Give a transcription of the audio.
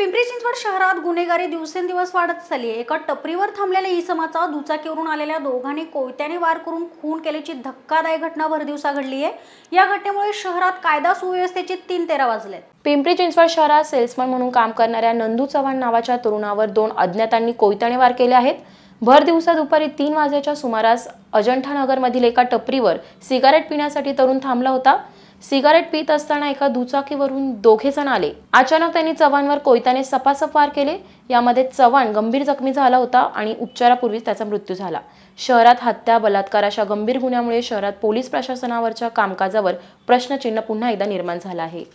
पिंपरी चिंचवड शहरात गुन्हेगारी दिवसेंदिवस वाढत चालली आहे एका टपरीवर थांबलेल्या समाचा दुचाकीवरून आलेल्या दोघांनी कोयत्याने वार करून खून केल्याची धक्कादायक घटना भरदिवसा घडली आहे या घटनेमुळे शहरात कायदा सुव्यवस्थेचे तीन तेरा वाजले पिंपरी चिंचवड शहरात सेल्समन म्हणून काम करणाऱ्या नंदू चव्हाण नावाच्या तरुणावर दोन अज्ञातांनी कोयत्याने वार केले आहेत भर दिवसा दुपारी तीन वाजेच्या सुमारास अजंठा नगरमधील एका टपरीवर सिगारेट पिण्यासाठी तरुण थांबला होता सिगारेट पित असताना एका दुचाकीवरून दोघे जण आले अचानक त्यांनी चव्हाणवर कोयत्याने सपासप वार केले यामध्ये चव्हाण गंभीर जखमी झाला होता आणि उपचारापूर्वी त्याचा मृत्यू झाला शहरात हत्या बलात्कार अशा गंभीर गुन्ह्यामुळे शहरात पोलीस प्रशासनावरच्या कामकाजावर प्रश्नचिन्ह पुन्हा एकदा निर्माण झालं आहे